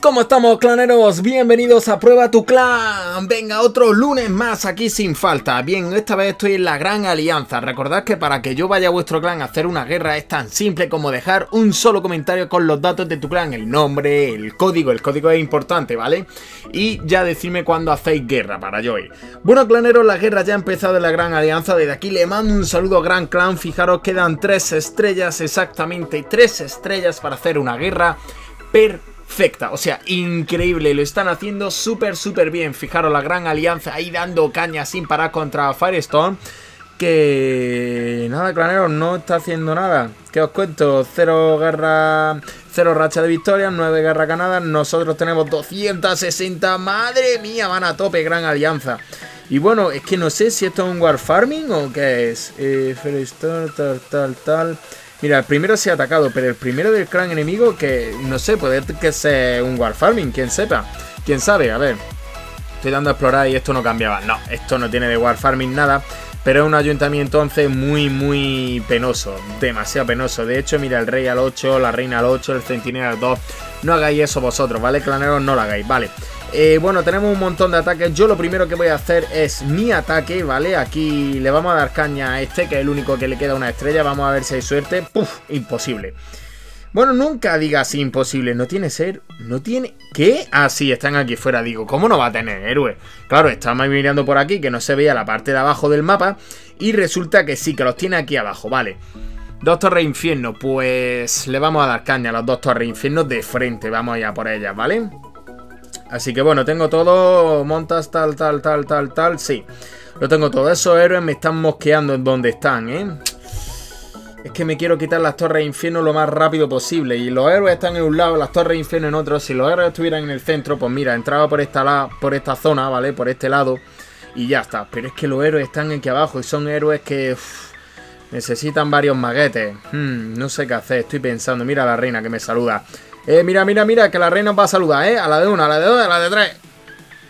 ¿Cómo estamos, claneros? Bienvenidos a Prueba tu Clan. Venga, otro lunes más aquí sin falta. Bien, esta vez estoy en la Gran Alianza. Recordad que para que yo vaya a vuestro clan a hacer una guerra es tan simple como dejar un solo comentario con los datos de tu clan, el nombre, el código. El código es importante, ¿vale? Y ya decirme cuándo hacéis guerra para yo Bueno, claneros, la guerra ya ha empezado en la Gran Alianza. Desde aquí le mando un saludo a Gran Clan. Fijaros, quedan tres estrellas, exactamente tres estrellas para hacer una guerra perfecta perfecta, o sea, increíble, lo están haciendo súper, súper bien. Fijaros, la gran alianza ahí dando caña sin parar contra Firestone. Que nada, Clanero no está haciendo nada. ¿Qué os cuento? Cero guerra, cero racha de victoria, nueve guerras ganadas. Nosotros tenemos 260. Madre mía, van a tope, gran alianza. Y bueno, es que no sé si esto es un Warfarming o qué es. Eh, Firestone, tal, tal, tal. Mira, el primero se ha atacado, pero el primero del clan enemigo que, no sé, puede que sea un Warfarming, quien sepa. Quién sabe, a ver. Estoy dando a explorar y esto no cambiaba. No, esto no tiene de Warfarming nada. Pero es un ayuntamiento entonces muy, muy penoso. Demasiado penoso. De hecho, mira, el rey al 8, la reina al 8, el centinela al 2. No hagáis eso vosotros, ¿vale? Claneros, no lo hagáis, ¿vale? Eh, bueno, tenemos un montón de ataques. Yo lo primero que voy a hacer es mi ataque, ¿vale? Aquí le vamos a dar caña a este, que es el único que le queda una estrella. Vamos a ver si hay suerte. ¡Puf! Imposible. Bueno, nunca digas imposible. No tiene ser. No tiene... ¿Qué? Ah, sí, están aquí fuera. Digo, ¿cómo no va a tener héroe? Claro, estamos mirando por aquí, que no se veía la parte de abajo del mapa. Y resulta que sí, que los tiene aquí abajo, vale. Dos torres infierno. Pues le vamos a dar caña a los dos torres infierno de frente. Vamos allá por ellas, ¿vale? vale Así que bueno, tengo todo, montas tal, tal, tal, tal, tal, sí. Lo tengo todo. Esos héroes me están mosqueando en donde están, ¿eh? Es que me quiero quitar las torres de infierno lo más rápido posible. Y los héroes están en un lado, las torres de infierno en otro. Si los héroes estuvieran en el centro, pues mira, entraba por esta, la, por esta zona, ¿vale? Por este lado. Y ya está. Pero es que los héroes están aquí abajo y son héroes que... necesitan varios maguetes. Hmm, no sé qué hacer, estoy pensando. Mira a la reina que me saluda. Eh, mira, mira, mira, que la reina va a saludar, ¿eh? A la de una, a la de dos, a la de tres.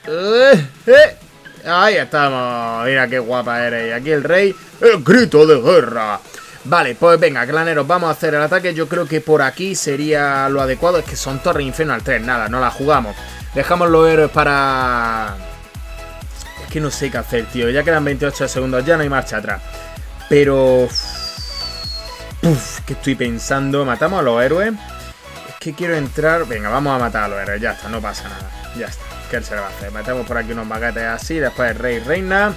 Eh, eh. Ahí estamos. Mira qué guapa eres. Y aquí el rey. El grito de guerra. Vale, pues venga, claneros, vamos a hacer el ataque. Yo creo que por aquí sería lo adecuado. Es que son Torre Infernal 3. Nada, no la jugamos. Dejamos los héroes para... Es que no sé qué hacer, tío. Ya quedan 28 segundos. Ya no hay marcha atrás. Pero... Uf, que estoy pensando. ¿Matamos a los héroes? que quiero entrar. Venga, vamos a matarlo, Ya está, no pasa nada. Ya está. ¿Qué se va a hacer? Metemos por aquí unos maquetes así. Después rey, reina.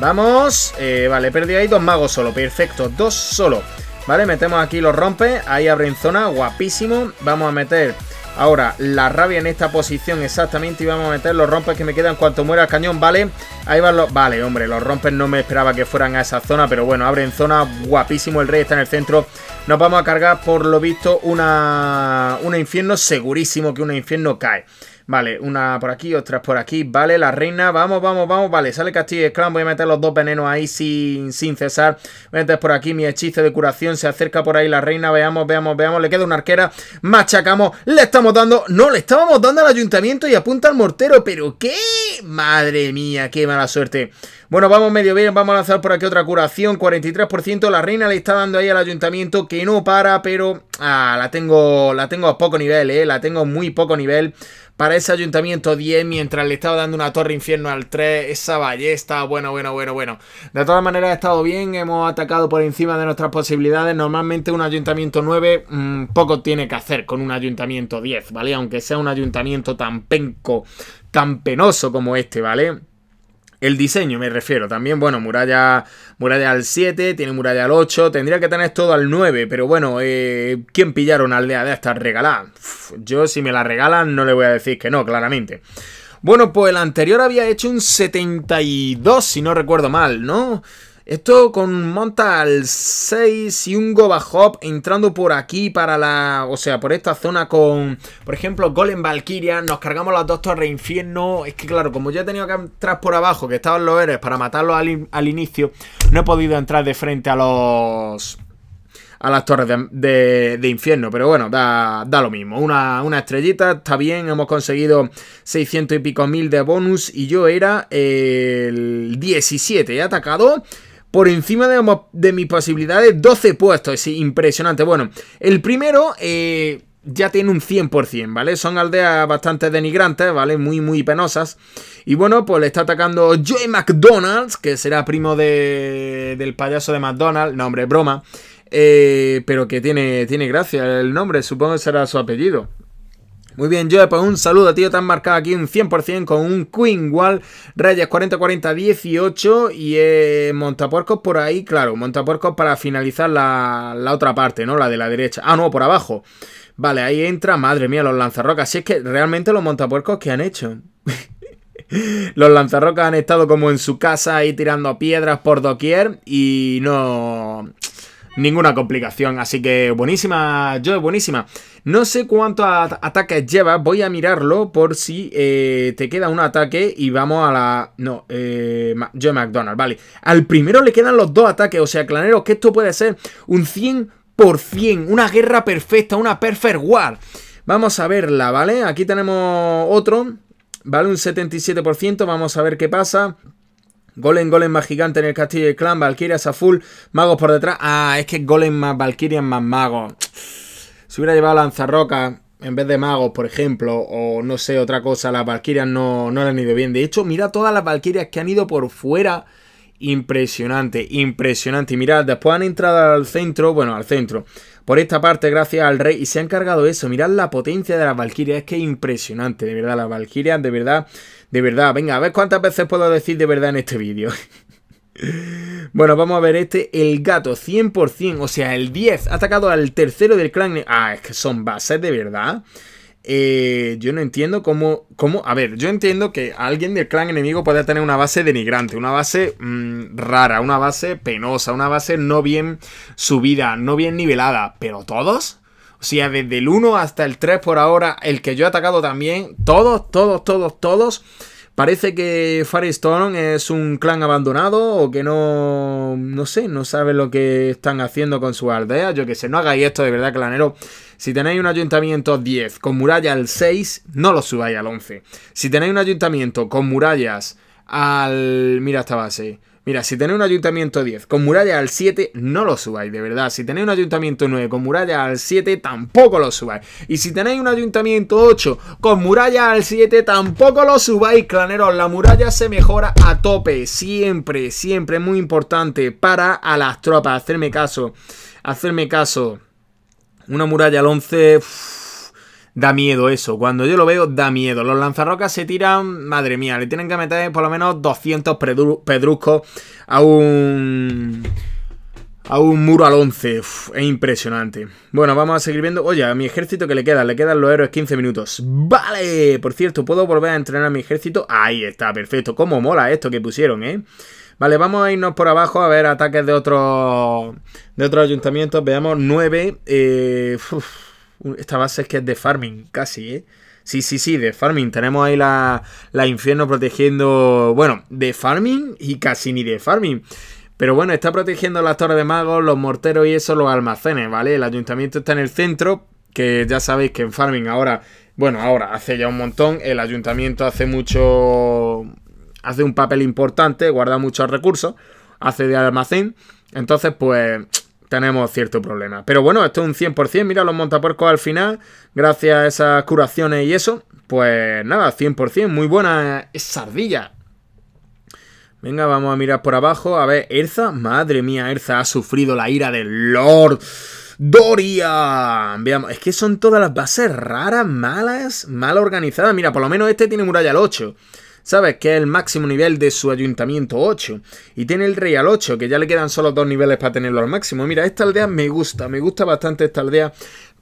Vamos. Eh, vale, perdí ahí dos magos solo. Perfecto, dos solo. Vale, metemos aquí los rompe. Ahí abren zona. Guapísimo. Vamos a meter Ahora, la rabia en esta posición exactamente y vamos a meter los rompes que me quedan cuanto muera el cañón, ¿vale? Ahí van los... Vale, hombre, los rompes no me esperaba que fueran a esa zona, pero bueno, abren zona, guapísimo, el rey está en el centro. Nos vamos a cargar, por lo visto, una... un infierno segurísimo que un infierno cae. Vale, una por aquí, otra por aquí. Vale, la reina. Vamos, vamos, vamos. Vale, sale Castillo y scrum. Voy a meter los dos venenos ahí sin, sin cesar. Voy a meter por aquí mi hechizo de curación. Se acerca por ahí la reina. Veamos, veamos, veamos. Le queda una arquera. Machacamos. Le estamos dando. No, le estábamos dando al ayuntamiento y apunta al mortero. Pero qué. Madre mía, qué mala suerte. Bueno, vamos medio bien. Vamos a lanzar por aquí otra curación. 43%. La reina le está dando ahí al ayuntamiento que no para, pero. Ah, la tengo. La tengo a poco nivel, eh. La tengo muy poco nivel para ese ayuntamiento 10 mientras le estaba dando una torre infierno al 3, esa ballesta, bueno, bueno, bueno, bueno. De todas maneras ha estado bien, hemos atacado por encima de nuestras posibilidades, normalmente un ayuntamiento 9 mm, poco tiene que hacer con un ayuntamiento 10, ¿vale? Aunque sea un ayuntamiento tan penco, tan penoso como este, ¿vale? El diseño me refiero, también, bueno, muralla, muralla al 7, tiene muralla al 8, tendría que tener todo al 9, pero bueno, eh, ¿quién pillaron una aldea de esta regalada? yo si me la regalan no le voy a decir que no, claramente. Bueno, pues el anterior había hecho un 72, si no recuerdo mal, ¿no? Esto con monta al 6 y un Goba Hop entrando por aquí para la... O sea, por esta zona con, por ejemplo, Golem Valkyria. Nos cargamos las dos torres de infierno. Es que claro, como ya he tenido que entrar por abajo, que estaban los eres para matarlos al, inicio, no he podido entrar de frente a los a las torres de, infierno. Pero bueno, da, da lo mismo. Una, una, estrellita, está bien. Hemos conseguido 600 y pico mil de bonus. Y yo era el 17. He atacado por encima de, mis posibilidades 12 puestos. Es impresionante. Bueno, el primero... Eh, ya tiene un 100%, ¿vale? Son aldeas bastante denigrantes, ¿vale? Muy, muy penosas. Y bueno, pues le está atacando Joey McDonald's, que será primo del payaso de McDonald's. No, hombre, broma. Eh, pero que tiene, tiene gracia el nombre, supongo que será su apellido. Muy bien, Joe, pues un saludo, a tío. Te han marcado aquí un 100% con un Queen Wall, Reyes 40-40-18 y eh, Montapuercos por ahí, claro, Montapuercos para finalizar la, la otra parte, ¿no? La de la derecha. Ah, no, por abajo. Vale, ahí entra, madre mía, los lanzarrocas. Si es que realmente los montapuercos que han hecho. los lanzarrocas han estado como en su casa ahí tirando piedras por doquier y no, ninguna complicación. Así que buenísima, Joe, buenísima. No sé cuántos ataques lleva, voy a mirarlo por si eh, te queda un ataque y vamos a la... No, eh, Joe McDonald, vale. Al primero le quedan los dos ataques, o sea, Clanero, que esto puede ser un 100%, una guerra perfecta, una perfect war. Vamos a verla, ¿vale? Aquí tenemos otro, ¿vale? Un 77%, vamos a ver qué pasa. Golem, Golem más gigante en el castillo del clan. Valkyrias a full. Magos por detrás. Ah, es que Golem más Valkyrias más magos. Si hubiera llevado lanzarroca en vez de magos, por ejemplo, o no sé, otra cosa, las Valkyrias no, no le han ido bien. De hecho, mira todas las Valkyrias que han ido por fuera. Impresionante, impresionante. Y mirad, después han entrado al centro, bueno, al centro, por esta parte, gracias al rey, y se han cargado eso. Mirad la potencia de las Valkyrias, es que impresionante, de verdad. Las Valkyrias, de verdad, de verdad, venga, a ver cuántas veces puedo decir de verdad en este vídeo. bueno, vamos a ver este. El gato, 100%, o sea, el 10. Ha atacado al tercero del clan. Ah, es que son bases, de verdad. Eh, yo no entiendo cómo, cómo... A ver, yo entiendo que alguien del clan enemigo pueda tener una base denigrante, una base mm, rara, una base penosa, una base no bien subida, no bien nivelada. ¿Pero todos? O sea, desde el 1 hasta el 3 por ahora, el que yo he atacado también, todos, todos, todos, todos. Parece que Firestone es un clan abandonado o que no, no sé, no sabe lo que están haciendo con su aldea, Yo que sé, no hagáis esto de verdad, clanero. Si tenéis un ayuntamiento 10 con murallas al 6, no lo subáis al 11. Si tenéis un ayuntamiento con murallas al... Mira esta base. Mira, si tenéis un ayuntamiento 10 con muralla al 7, no lo subáis, de verdad. Si tenéis un ayuntamiento 9 con muralla al 7, tampoco lo subáis. Y si tenéis un ayuntamiento 8 con muralla al 7, tampoco lo subáis, claneros. La muralla se mejora a tope, siempre, siempre. muy importante para a las tropas. Hacerme caso, hacerme caso. Una muralla al 11 da miedo eso. Cuando yo lo veo, da miedo. Los lanzarrocas se tiran, madre mía, le tienen que meter por lo menos 200 pedruscos a un... A un muro al 11, es impresionante. Bueno, vamos a seguir viendo. Oye, a mi ejército que le queda? le quedan los héroes 15 minutos. ¡Vale! Por cierto, ¿puedo volver a entrenar a mi ejército? Ahí está, perfecto. Cómo mola esto que pusieron, ¿eh? Vale, vamos a irnos por abajo a ver ataques de otros de otros ayuntamientos. Veamos 9. Eh, esta base es que es de farming, casi, ¿eh? Sí, sí, sí, de farming. Tenemos ahí la, infierno protegiendo. Bueno, de farming y casi ni de farming. Pero bueno, está protegiendo las torres de magos, los morteros y eso, los almacenes, ¿vale? El ayuntamiento está en el centro, que ya sabéis que en farming ahora. Bueno, ahora hace ya un montón. El ayuntamiento hace mucho. Hace un papel importante, guarda muchos recursos, hace de almacén. Entonces, pues tenemos cierto problema. Pero bueno, esto es un 100%, mira los montapuercos al final, gracias a esas curaciones y eso, pues nada, 100%, muy buena esa ardilla. Venga, vamos a mirar por abajo, a ver, Erza, madre mía, Erza ha sufrido la ira del Lord. Doria. Veamos, es que son todas las bases raras, malas, mal organizadas. Mira, por lo menos este tiene muralla al 8. ¿sabes? Que es el máximo nivel de su ayuntamiento 8. Y tiene el rey al 8, que ya le quedan solo dos niveles para tenerlo al máximo. Mira, esta aldea me gusta, me gusta bastante esta aldea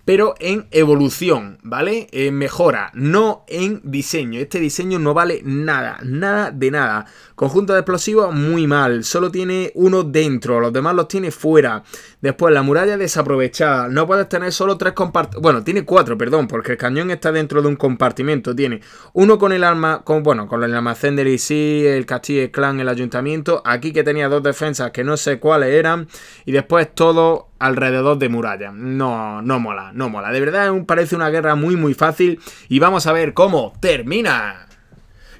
pero en evolución, ¿vale? En mejora, no en diseño. Este diseño no vale nada, nada de nada. Conjunto de explosivos muy mal, solo tiene uno dentro, los demás los tiene fuera. Después la muralla desaprovechada, no puedes tener solo tres compartimentos, bueno, tiene cuatro, perdón, porque el cañón está dentro de un compartimento, tiene uno con el arma, con, bueno, con el almacén del IC, el castillo, el clan, el ayuntamiento, aquí que tenía dos defensas que no sé cuáles eran, y después todo alrededor de muralla. No, no mola, no mola. De verdad parece una guerra muy muy fácil y vamos a ver cómo termina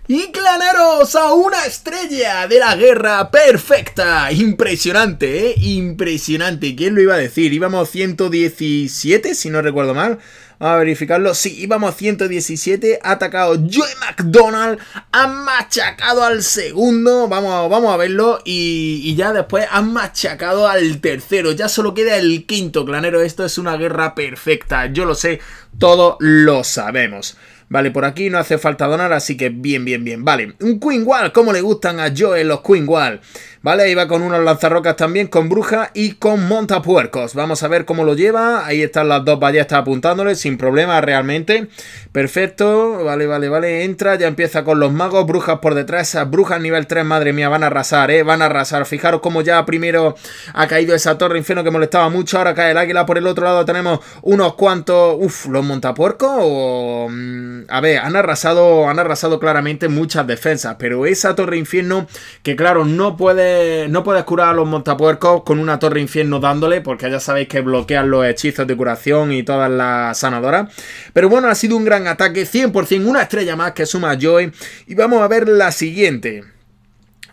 y claneros a una estrella de la guerra perfecta. Impresionante, ¿eh? Impresionante. ¿Quién lo iba a decir? Íbamos 117, si no recuerdo mal. Vamos a verificarlo. Sí, íbamos 117. Ha atacado Joe McDonald. ha machacado al segundo. Vamos, vamos a verlo. Y, ya después han machacado al tercero. Ya solo queda el quinto, clanero. Esto es una guerra perfecta. Yo lo sé. Todos lo sabemos. Vale, por aquí no hace falta donar, así que bien, bien, bien. Vale, un Queen Wall, cómo le gustan a Joel los Queen Wall. Vale, ahí va con unos lanzarrocas también, con bruja y con montapuercos. Vamos a ver cómo lo lleva. Ahí están las dos ballestas apuntándole, sin problema realmente. Perfecto, vale, vale, vale. Entra, ya empieza con los magos, brujas por detrás. Esas brujas nivel 3, madre mía, van a arrasar, eh, van a arrasar. Fijaros cómo ya primero ha caído esa torre infierno que molestaba mucho. Ahora cae el águila por el otro lado. Tenemos unos cuantos, Uf, los montapuercos o mm, a ver, han arrasado, claramente muchas defensas, pero esa torre infierno, que claro, no puedes no puedes curar a los montapuercos con una torre infierno dándole, porque ya sabéis que bloquean los hechizos de curación y todas las sanadoras. Pero bueno, ha sido un gran ataque, 100%, una estrella más que suma Joy. Y vamos a ver la siguiente.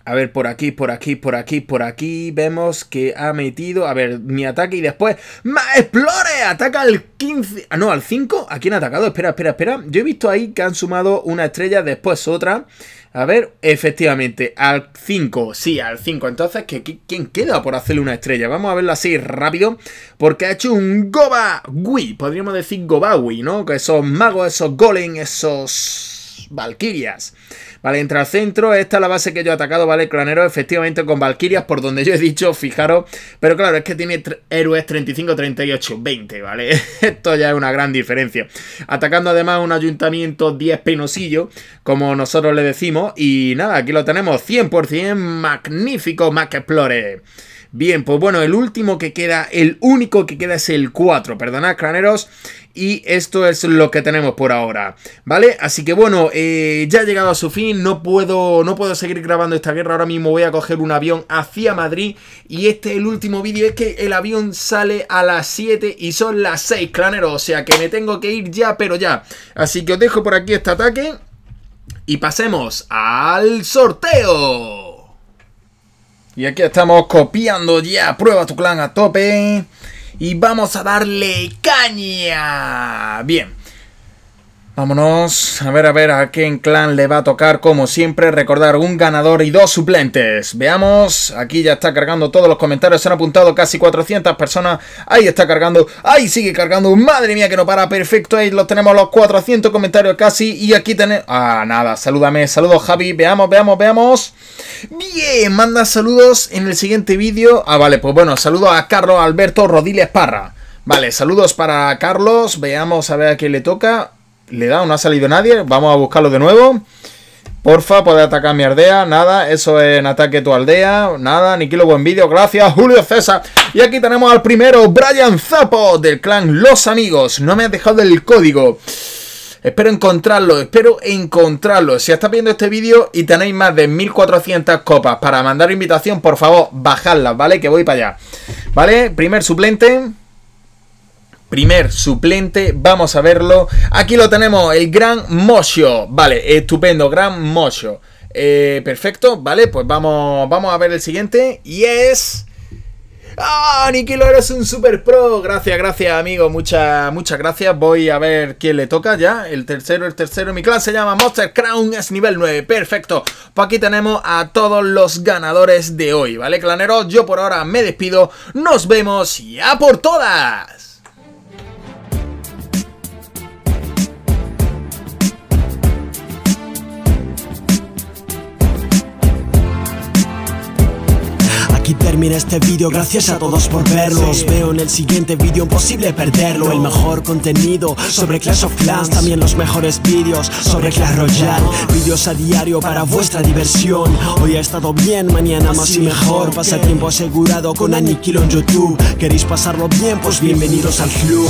A ver, por aquí, por aquí, por aquí, por aquí. Vemos que ha metido. A ver, mi ataque y después. ¡Más explore! Ataca al 15. Ah, no, al 5. ¿A quién ha atacado? Espera, espera, espera. Yo he visto ahí que han sumado una estrella, después otra. A ver, efectivamente, al 5. Sí, al 5. Entonces, quién queda por hacerle una estrella? Vamos a verlo así rápido. Porque ha hecho un Goba Podríamos decir Gobawi, ¿no? Que esos magos, esos golems, esos. Valkyrias. Vale, entra al centro. Esta es la base que yo he atacado, ¿vale? Clanero, efectivamente, con Valkyrias, por donde yo he dicho, fijaros. Pero claro, es que tiene héroes 35, 38, 20, ¿vale? Esto ya es una gran diferencia. Atacando además un ayuntamiento 10 penosillo, como nosotros le decimos. Y nada, aquí lo tenemos, 100% magnífico Mac Explorer. Bien, pues bueno, el último que queda, el único que queda es el 4, perdonad, craneros. Y esto es lo que tenemos por ahora, ¿vale? Así que bueno, eh, ya ha llegado a su fin, no puedo, no puedo seguir grabando esta guerra, ahora mismo voy a coger un avión hacia Madrid y este es el último vídeo, es que el avión sale a las 7 y son las 6, claneros, o sea que me tengo que ir ya, pero ya. Así que os dejo por aquí este ataque y pasemos al sorteo. Y aquí estamos copiando ya Prueba tu clan a tope. Y vamos a darle caña. Bien. Vámonos, a ver, a ver a qué clan le va a tocar, como siempre, recordar un ganador y dos suplentes. Veamos, aquí ya está cargando todos los comentarios, se han apuntado casi 400 personas. Ahí está cargando, ahí sigue cargando, madre mía que no para, perfecto, ahí los tenemos los 400 comentarios casi. Y aquí tenemos, ah, nada, salúdame, saludos Javi, veamos, veamos, veamos. Bien, manda saludos en el siguiente vídeo. Ah, vale, pues bueno, saludos a Carlos Alberto Rodiles Parra. Vale, saludos para Carlos, veamos a ver a quién le toca le da, no ha salido nadie, vamos a buscarlo de nuevo. Porfa, puede atacar mi aldea, nada, eso es en ataque tu aldea, nada, ni kilo, Buen Vídeo, gracias, Julio César. Y aquí tenemos al primero, Brian Zapo, del clan Los Amigos, no me has dejado el código. Espero encontrarlo, espero encontrarlo. Si está viendo este vídeo y tenéis más de 1400 copas para mandar invitación, por favor, bajadlas, ¿vale? Que voy para allá. ¿Vale? Primer suplente primer suplente, vamos a verlo. Aquí lo tenemos, el Gran Mosho Vale, estupendo, Gran Mosho eh, perfecto, vale, pues vamos, vamos a ver el siguiente. Y es... ¡Ah, eres un super pro! Gracias, gracias, amigo. Muchas, muchas gracias. Voy a ver quién le toca ya. El tercero, el tercero. Mi clan se llama Monster Crown, es nivel 9. Perfecto. Pues aquí tenemos a todos los ganadores de hoy, ¿vale, claneros? Yo por ahora me despido. Nos vemos y por todas. termina este vídeo, gracias a todos por verlo Os veo en el siguiente vídeo, imposible perderlo El mejor contenido sobre Clash of Clans También los mejores vídeos sobre Clash Royale Vídeos a diario para vuestra diversión Hoy ha estado bien, mañana más y mejor Pasatiempo asegurado con Aniquilo en YouTube ¿Queréis pasarlo bien? Pues bienvenidos al club